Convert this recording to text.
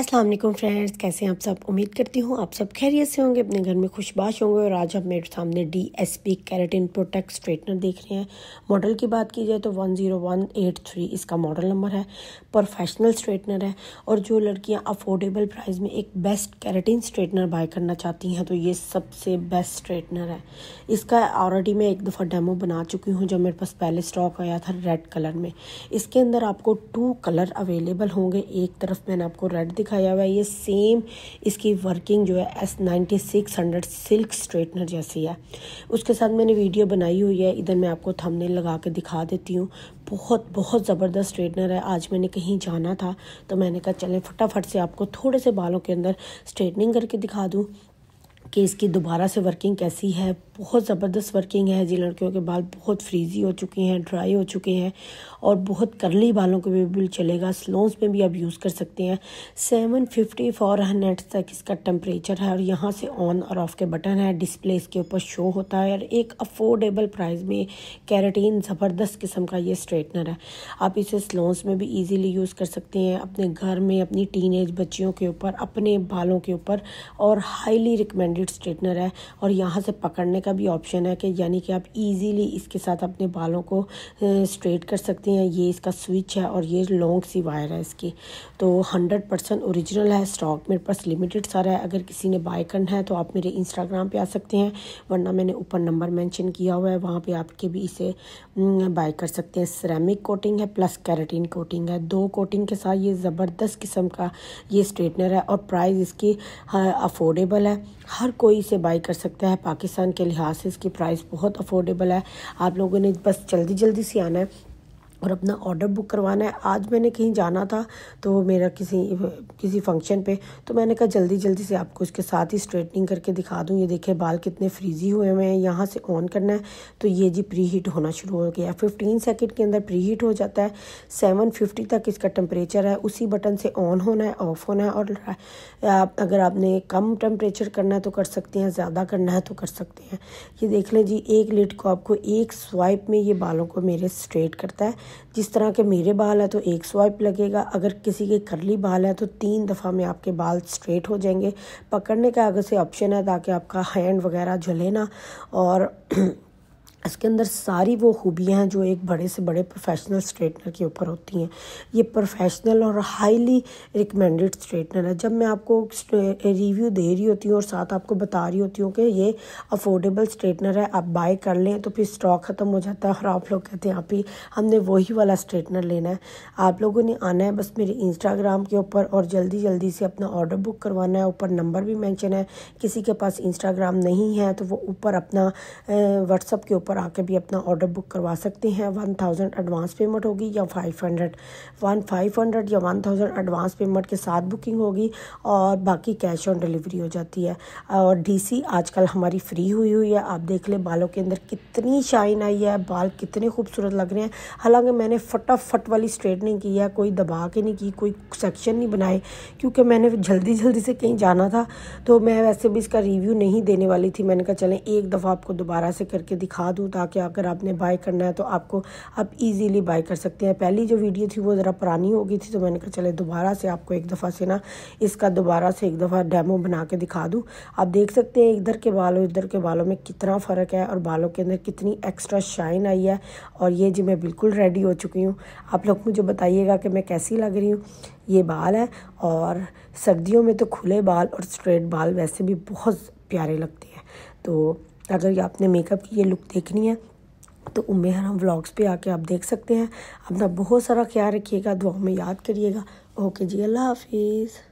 अस्सलाम वालेकुम फ्रेंड्स कैसे हैं आप सब उम्मीद करती हूँ आप सब खैरियत से होंगे अपने घर में खुशबाश होंगे और आज आप मेरे सामने D S P keratin protect straightener देख रहे हैं मॉडल की बात की जाए तो one zero one eight three इसका मॉडल नंबर है प्रोफेशनल स्ट्रेटनर है और जो लड़कियाँ अफोर्डेबल प्राइस में एक बेस्ट कैरेटिन स्ट्रेटनर बाय करना चाहती हैं तो ये सबसे बेस्ट स्ट्रेटनर है इसका ऑलरेडी मैं एक दफ़ा डेमो बना चुकी हूँ जब मेरे पास पहले स्टॉक आया था रेड कलर में इसके अंदर आपको टू कलर अवेलेबल होंगे एक तरफ मैंने आपको रेड दिखा दिखाया हुआ है ये सेम इसकी वर्किंग जो है S ninety six hundred silk straightener जैसी है उसके साथ मैंने वीडियो बनाई हुई है इधर मैं आपको थमने लगा के दिखा देती हूँ बहुत बहुत ज़बरदस्त स्ट्रेटनर है आज मैंने कहीं जाना था तो मैंने कहा चले फटाफट से आपको थोड़े से बालों के अंदर स्ट्रेटनिंग करके दिखा दूँ कि इसकी दोबारा से वर्किंग कैसी है बहुत ज़बरदस्त वर्किंग है जी लड़कियों के बाल बहुत फ्रीजी हो चुके हैं ड्राई हो चुके हैं और बहुत करली बालों के भी बिल चलेगा स्लोन्स में भी आप यूज़ कर सकते हैं सेवन फिफ्टी फोर हंड्रेड तक इसका टेम्परेचर है और यहाँ से ऑन और ऑफ़ के बटन है डिस्प्ले इसके ऊपर शो होता है और एक अफोर्डेबल प्राइस में कैरेटीन ज़बरदस्त किस्म का ये स्ट्रेटनर है आप इसे स्लोन्स में भी ईजीली यूज़ कर सकते हैं अपने घर में अपनी टीन बच्चियों के ऊपर अपने बालों के ऊपर और हाईली रिकमेंडेड ब्राइडेड स्ट्रेटनर है और यहाँ से पकड़ने का भी ऑप्शन है कि यानी कि आप इजीली इसके साथ अपने बालों को स्ट्रेट कर सकते हैं ये इसका स्विच है और ये लॉन्ग सी वायर है इसकी तो हंड्रेड परसेंट औरिजिनल है स्टॉक मेरे पास लिमिटेड सारा है अगर किसी ने बाय करना है तो आप मेरे इंस्टाग्राम पर आ सकते हैं वरना मैंने ऊपर नंबर मैंशन किया हुआ है वहाँ पर आपके भी इसे बाय कर सकते हैं सरेमिक कोटिंग है प्लस कैरेटीन कोटिंग है दो कोटिंग के साथ ये ज़बरदस्त किस्म का ये स्ट्रेटनर है और प्राइस इसकी अफोर्डेबल है हर हर कोई इसे बाई कर सकता है पाकिस्तान के लिहाज से इसकी प्राइस बहुत अफोर्डेबल है आप लोगों ने बस जल्दी जल्दी से आना है और अपना ऑर्डर बुक करवाना है आज मैंने कहीं जाना था तो मेरा किसी किसी फंक्शन पे तो मैंने कहा जल्दी जल्दी से आपको इसके साथ ही स्ट्रेटनिंग करके दिखा दूँ ये देखे बाल कितने फ्रीजी हुए हुए हैं यहाँ से ऑन करना है तो ये जी प्री हीट होना शुरू हो गया फिफ्टीन सेकेंड के अंदर प्री हीट हो जाता है सेवन फिफ्टी तक इसका टेम्परेचर है उसी बटन से ऑन होना है ऑफ होना है और आप अगर आपने कम टेम्परेचर करना है तो कर सकते हैं ज़्यादा करना है तो कर सकते हैं ये देख लें जी एक लिट को आपको एक स्वाइप में ये बालों को मेरे स्ट्रेट करता है जिस तरह के मेरे बाल हैं तो एक स्वाइप लगेगा अगर किसी के करली बाल हैं तो तीन दफ़ा में आपके बाल स्ट्रेट हो जाएंगे पकड़ने का अगर से ऑप्शन है ताकि आपका हैंड वगैरह जले ना और इसके अंदर सारी वो खूबियाँ हैं जो एक बड़े से बड़े प्रोफेशनल स्ट्रेटनर के ऊपर होती हैं ये प्रोफेशनल और हाईली रिकमेंडेड स्ट्रेटनर है जब मैं आपको रिव्यू दे रही होती हूँ और साथ आपको बता रही होती हूँ कि ये अफोर्डेबल स्ट्रेटनर है आप बाय कर लें तो फिर स्टॉक ख़त्म हो जाता है और आप लोग कहते हैं आप ही हमने वही वाला स्ट्रेटनर लेना है आप लोगों ने आना है बस मेरे इंस्टाग्राम के ऊपर और जल्दी जल्दी से अपना ऑर्डर बुक करवाना है ऊपर नंबर भी मैंशन है किसी के पास इंस्टाग्राम नहीं है तो वो ऊपर अपना व्हाट्सअप के ऊपर पर आकर भी अपना ऑर्डर बुक करवा सकते हैं वन थाउजेंड एडवांस पेमेंट होगी या five hundred one five hundred या वन थाउजेंड एडवांस पेमेंट के साथ बुकिंग होगी और बाकी कैश ऑन डिलीवरी हो जाती है और डीसी आजकल हमारी फ्री हुई हुई है आप देख लें बालों के अंदर कितनी शाइन आई है बाल कितने खूबसूरत लग रहे हैं हालांकि मैंने फटाफट वाली स्ट्रेटनिंग की है कोई दबा के नहीं की कोई सेक्शन नहीं बनाए क्योंकि मैंने जल्दी जल्दी से कहीं जाना था तो मैं वैसे भी इसका रिव्यू नहीं देने वाली थी मैंने कहा चलें एक दफ़ा आपको दोबारा से करके दिखा दूँ दूँ ताकि अगर आपने बाय करना है तो आपको आप इजीली बाय कर सकते हैं पहली जो वीडियो थी वो ज़रा पुरानी हो गई थी तो मैंने कहा चले दोबारा से आपको एक दफ़ा से ना इसका दोबारा से एक दफ़ा डेमो बना के दिखा दूँ आप देख सकते हैं इधर के बालों इधर के बालों में कितना फ़र्क है और बालों के अंदर कितनी एक्स्ट्रा शाइन आई है और ये जी मैं बिल्कुल रेडी हो चुकी हूँ आप लोग मुझे बताइएगा कि मैं कैसी लग रही हूँ ये बाल है और सर्दियों में तो खुले बाल और स्ट्रेट बाल वैसे भी बहुत प्यारे लगते हैं तो अगर आपने मेकअप की ये लुक देखनी है तो उम्मीद हराम व्लॉग्स पे आके आप देख सकते हैं अपना बहुत सारा ख्याल रखिएगा दुआ में याद करिएगा ओके जी अल्लाह हाफिज़